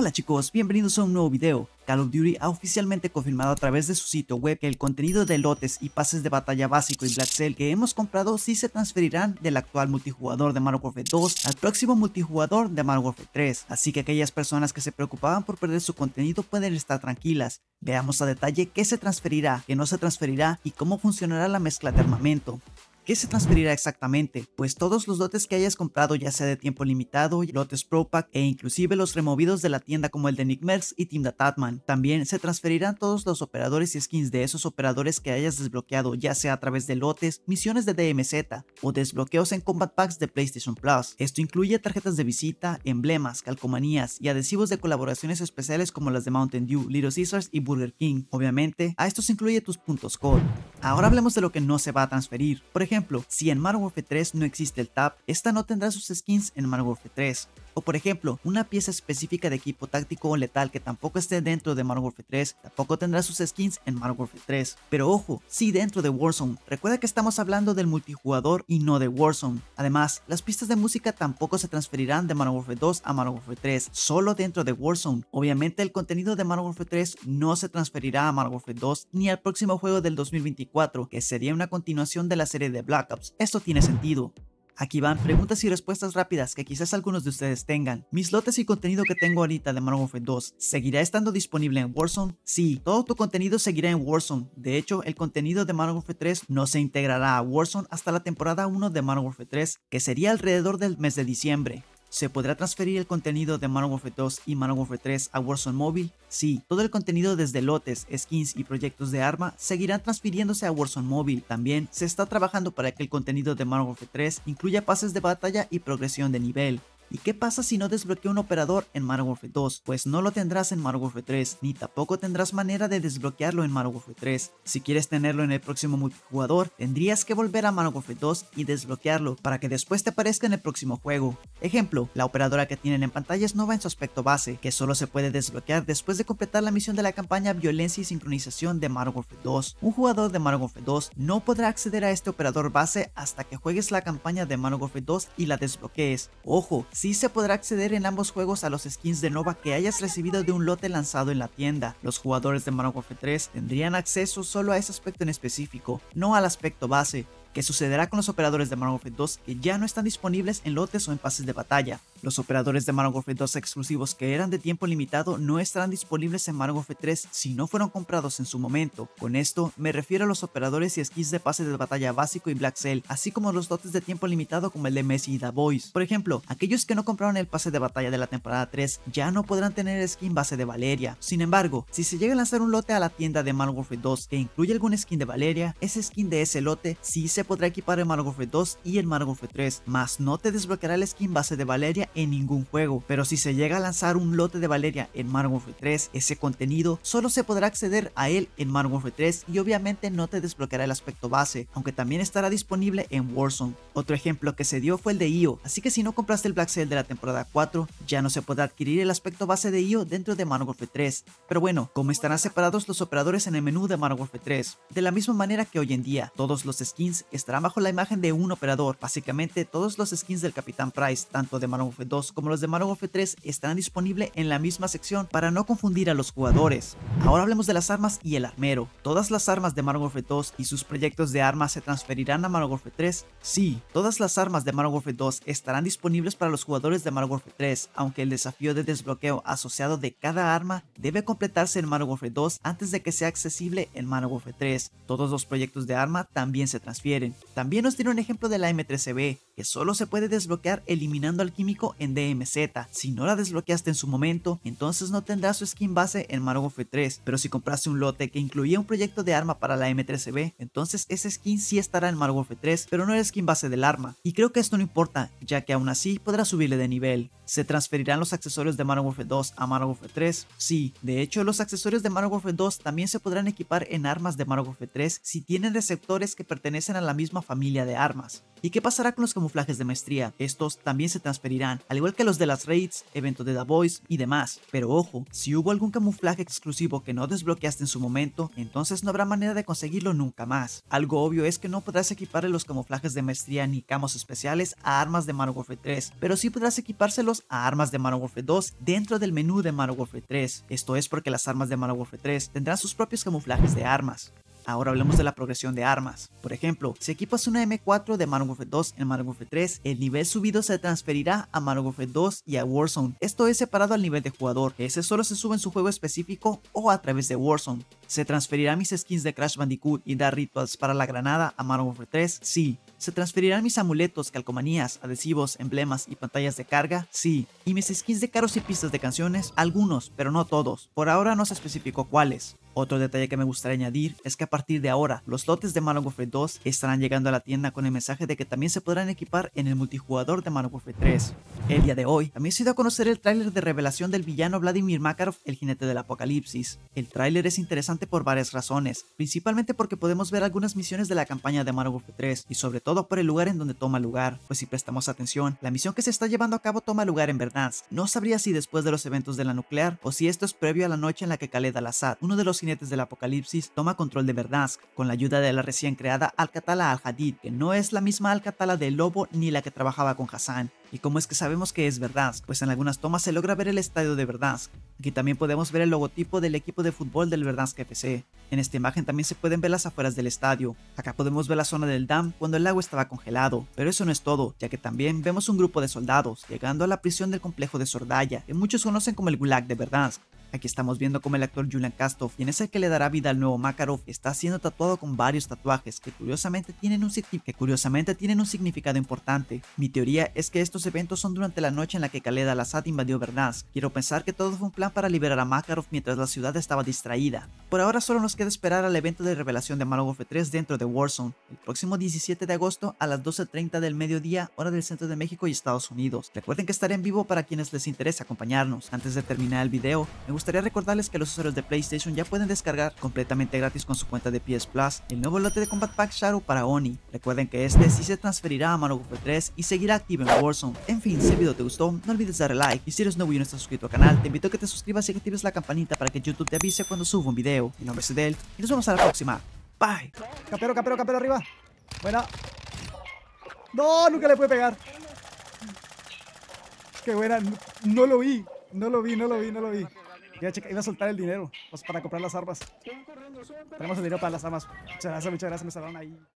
Hola chicos, bienvenidos a un nuevo video. Call of Duty ha oficialmente confirmado a través de su sitio web que el contenido de lotes y pases de batalla básico y Black Cell que hemos comprado sí se transferirán del actual multijugador de Modern Warfare 2 al próximo multijugador de Modern Warfare 3, así que aquellas personas que se preocupaban por perder su contenido pueden estar tranquilas. Veamos a detalle qué se transferirá, qué no se transferirá y cómo funcionará la mezcla de armamento. ¿Qué se transferirá exactamente? Pues todos los lotes que hayas comprado ya sea de tiempo limitado, lotes Pro Pack e inclusive los removidos de la tienda como el de Nick Merz y Team Tatman. También se transferirán todos los operadores y skins de esos operadores que hayas desbloqueado ya sea a través de lotes, misiones de DMZ o desbloqueos en Combat Packs de PlayStation Plus. Esto incluye tarjetas de visita, emblemas, calcomanías y adhesivos de colaboraciones especiales como las de Mountain Dew, Little Caesars y Burger King. Obviamente, a estos incluye tus puntos code. Ahora hablemos de lo que no se va a transferir. Por ejemplo, por ejemplo, si en Modern Warfare 3 no existe el tap, esta no tendrá sus skins en Modern Warfare 3 por ejemplo, una pieza específica de equipo táctico o letal que tampoco esté dentro de Modern Warfare 3, tampoco tendrá sus skins en Modern Warfare 3. Pero ojo, sí dentro de Warzone, recuerda que estamos hablando del multijugador y no de Warzone. Además, las pistas de música tampoco se transferirán de Modern Warfare 2 a Mario Warfare 3, solo dentro de Warzone. Obviamente el contenido de Modern Warfare 3 no se transferirá a Modern Warfare 2 ni al próximo juego del 2024, que sería una continuación de la serie de Black Ops. Esto tiene sentido. Aquí van preguntas y respuestas rápidas que quizás algunos de ustedes tengan. Mis lotes y contenido que tengo ahorita de Marvel Warfare 2, ¿seguirá estando disponible en Warzone? Sí, todo tu contenido seguirá en Warzone. De hecho, el contenido de Marvel Warfare 3 no se integrará a Warzone hasta la temporada 1 de Marvel Warfare 3, que sería alrededor del mes de diciembre. ¿Se podrá transferir el contenido de Modern Warfare 2 y Modern Warfare 3 a Warzone Mobile? Sí, todo el contenido desde lotes, skins y proyectos de arma seguirán transfiriéndose a Warzone Mobile. También se está trabajando para que el contenido de Modern Warfare 3 incluya pases de batalla y progresión de nivel. ¿Y qué pasa si no desbloqueo un operador en Mario Warfare 2? Pues no lo tendrás en Mario Warfare 3, ni tampoco tendrás manera de desbloquearlo en Mario Warfare 3. Si quieres tenerlo en el próximo multijugador, tendrías que volver a Mario Warfare 2 y desbloquearlo para que después te aparezca en el próximo juego. Ejemplo, la operadora que tienen en pantalla es nueva en su aspecto base, que solo se puede desbloquear después de completar la misión de la campaña Violencia y Sincronización de Mario Warfare 2. Un jugador de Mario Warfare 2 no podrá acceder a este operador base hasta que juegues la campaña de Mario Warfare 2 y la desbloquees. Ojo, Sí se podrá acceder en ambos juegos a los skins de Nova que hayas recibido de un lote lanzado en la tienda. Los jugadores de Modern 3 tendrían acceso solo a ese aspecto en específico, no al aspecto base, que sucederá con los operadores de Margo 2 que ya no están disponibles en lotes o en pases de batalla. Los operadores de Margo Warfare 2 exclusivos que eran de tiempo limitado no estarán disponibles en Margo 3 si no fueron comprados en su momento. Con esto me refiero a los operadores y skins de pases de batalla básico y Black Cell, así como los lotes de tiempo limitado como el de Messi y Da Por ejemplo, aquellos que no compraron el pase de batalla de la temporada 3 ya no podrán tener skin base de Valeria. Sin embargo, si se llega a lanzar un lote a la tienda de Margo Warfare 2 que incluye algún skin de Valeria, ese skin de ese lote sí se podrá equipar en Mario Golf 2 y en Mario Golf 3, más no te desbloqueará el skin base de Valeria en ningún juego, pero si se llega a lanzar un lote de Valeria en Mario Golf 3, ese contenido solo se podrá acceder a él en Mario Golf 3 y obviamente no te desbloqueará el aspecto base, aunque también estará disponible en Warzone. Otro ejemplo que se dio fue el de IO, así que si no compraste el Black Cell de la temporada 4, ya no se podrá adquirir el aspecto base de IO dentro de Mario 3. Pero bueno, como estarán separados los operadores en el menú de Mario Golf 3, de la misma manera que hoy en día todos los skins Estará bajo la imagen de un operador. Básicamente, todos los skins del Capitán Price, tanto de Modern Warfare 2 como los de Modern Warfare 3, estarán disponibles en la misma sección para no confundir a los jugadores. Ahora hablemos de las armas y el armero. ¿Todas las armas de Modern Warfare 2 y sus proyectos de armas se transferirán a Modern Warfare 3? Sí, todas las armas de Modern Warfare 2 estarán disponibles para los jugadores de Modern Warfare 3, aunque el desafío de desbloqueo asociado de cada arma debe completarse en Modern Warfare 2 antes de que sea accesible en Modern Warfare 3. Todos los proyectos de arma también se transfieren. También nos tiene un ejemplo de la m 13 cb solo se puede desbloquear eliminando al químico en DMZ. Si no la desbloqueaste en su momento, entonces no tendrá su skin base en Modern Warfare 3, pero si compraste un lote que incluía un proyecto de arma para la m 3 b entonces ese skin sí estará en Modern Warfare 3, pero no el skin base del arma. Y creo que esto no importa, ya que aún así podrás subirle de nivel. ¿Se transferirán los accesorios de Modern Warfare 2 a Modern 3? Sí, de hecho los accesorios de Modern Warfare 2 también se podrán equipar en armas de Modern 3 si tienen receptores que pertenecen a la misma familia de armas. ¿Y qué pasará con los camuflajes de maestría? Estos también se transferirán, al igual que los de las raids, evento de The Voice y demás. Pero ojo, si hubo algún camuflaje exclusivo que no desbloqueaste en su momento, entonces no habrá manera de conseguirlo nunca más. Algo obvio es que no podrás equiparle los camuflajes de maestría ni camos especiales a armas de Modern Warfare 3, pero sí podrás equipárselos a armas de Modern Warfare 2 dentro del menú de Modern Warfare 3. Esto es porque las armas de Modern Warfare 3 tendrán sus propios camuflajes de armas. Ahora hablemos de la progresión de armas. Por ejemplo, si equipas una M4 de Mario Warfare 2 en Mario 3, el nivel subido se transferirá a Mario Warfare 2 y a Warzone. Esto es separado al nivel de jugador. Ese solo se sube en su juego específico o a través de Warzone. ¿Se transferirán mis skins de Crash Bandicoot y Dar Rituals para la granada a Mario Warfare 3? Sí. ¿Se transferirán mis amuletos, calcomanías, adhesivos, emblemas y pantallas de carga? Sí. ¿Y mis skins de carros y pistas de canciones? Algunos, pero no todos. Por ahora no se especificó cuáles. Otro detalle que me gustaría añadir es que a partir de ahora, los lotes de Modern Warfare 2 estarán llegando a la tienda con el mensaje de que también se podrán equipar en el multijugador de Modern Warfare 3. El día de hoy, también se dio a conocer el tráiler de revelación del villano Vladimir Makarov, el jinete del apocalipsis. El tráiler es interesante por varias razones, principalmente porque podemos ver algunas misiones de la campaña de Modern Warfare 3 y sobre todo por el lugar en donde toma lugar, pues si prestamos atención, la misión que se está llevando a cabo toma lugar en Verdansk. No sabría si después de los eventos de la nuclear o si esto es previo a la noche en la que Khaled al uno de los jinetes del apocalipsis, toma control de Verdansk con la ayuda de la recién creada Alcatala al-Hadid, que no es la misma Alcatala de Lobo ni la que trabajaba con Hassan. ¿Y cómo es que sabemos que es Verdansk? Pues en algunas tomas se logra ver el estadio de Verdansk. Aquí también podemos ver el logotipo del equipo de fútbol del Verdansk FC. En esta imagen también se pueden ver las afueras del estadio. Acá podemos ver la zona del dam cuando el agua estaba congelado. Pero eso no es todo, ya que también vemos un grupo de soldados llegando a la prisión del complejo de Sordaya, que muchos conocen como el Gulag de Verdansk. Aquí estamos viendo cómo el actor Julian Castro, quien es el que le dará vida al nuevo Makarov, está siendo tatuado con varios tatuajes que curiosamente tienen un, significado importante. Mi teoría es que estos eventos son durante la noche en la que Khaled al-Assad invadió Verdansk. Quiero pensar que todo fue un plan para liberar a Makarov mientras la ciudad estaba distraída. Por ahora solo nos queda esperar al evento de revelación de Modern 3 dentro de Warzone, el próximo 17 de agosto a las 12.30 del mediodía, hora del centro de México y Estados Unidos. Recuerden que estaré en vivo para quienes les interese acompañarnos. Antes de terminar el video, me gustaría recordarles que los usuarios de PlayStation ya pueden descargar completamente gratis con su cuenta de PS Plus el nuevo lote de Combat Pack Shadow para Oni. Recuerden que este sí se transferirá a Manogofu 3 y seguirá activo en Warzone. En fin, si el video te gustó, no olvides darle like. Y si eres nuevo y no estás suscrito al canal, te invito a que te suscribas y actives la campanita para que YouTube te avise cuando suba un video. Mi nombre es Edel y nos vemos a la próxima. Bye. Capero, capero, capero arriba. Buena. No, nunca le puede pegar. Qué buena. No lo vi. No lo vi, no lo vi, no lo vi. Ya a, iba a soltar el dinero pues, para comprar las armas. Tenemos el dinero para las armas. Muchas gracias, muchas gracias. Me salvaron ahí.